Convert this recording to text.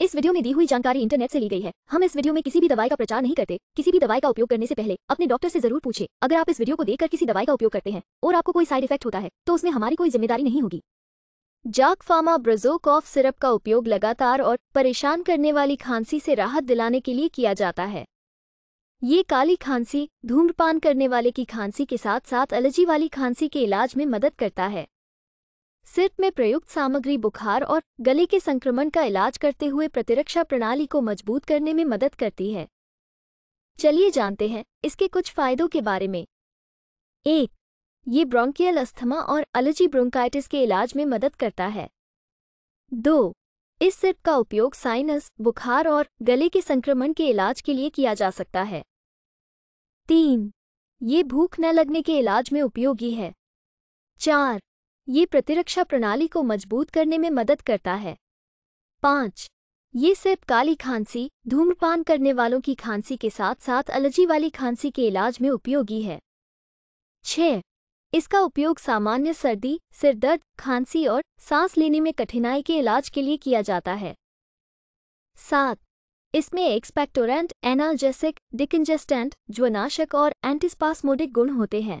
इस वीडियो में दी हुई जानकारी इंटरनेट से ली गई है हम इस वीडियो में किसी भी दवाई का प्रचार नहीं करते किसी भी दवाई का उपयोग करने से पहले अपने डॉक्टर से जरूर पूछे अगर आप इस वीडियो को देखकर किसी दवाई का उपयोग करते हैं और आपको कोई साइड इफेक्ट होता है तो उसमें हमारी कोई जिम्मेदारी नहीं होगी जाक फार्मा ब्रजो कॉफ सिरप का उपयोग लगातार और परेशान करने वाली खांसी से राहत दिलाने के लिए किया जाता है ये काली खांसी धूम्रपान करने वाले की खांसी के साथ साथ एलर्जी वाली खांसी के इलाज में मदद करता है सिर्प में प्रयुक्त सामग्री बुखार और गले के संक्रमण का इलाज करते हुए प्रतिरक्षा प्रणाली को मजबूत करने में मदद करती है चलिए जानते हैं इसके कुछ फायदों के बारे में एक ये ब्रोंकियल अस्थमा और अलर्जी ब्रोंकाइटिस के इलाज में मदद करता है दो इस सिर्प का उपयोग साइनस बुखार और गले के संक्रमण के इलाज के लिए किया जा सकता है तीन ये भूख न लगने के इलाज में उपयोगी है चार ये प्रतिरक्षा प्रणाली को मजबूत करने में मदद करता है पाँच ये सिर्फ काली खांसी धूम्रपान करने वालों की खांसी के साथ साथ एलर्जी वाली खांसी के इलाज में उपयोगी है छ इसका उपयोग सामान्य सर्दी सिरदर्द खांसी और सांस लेने में कठिनाई के इलाज के लिए किया जाता है सात इसमें एक्सपेक्टोरेंट एनाल्जेसिक डिकंजेस्टेंट ज्वनाशक और एंटीस्पासमोडिक गुण होते हैं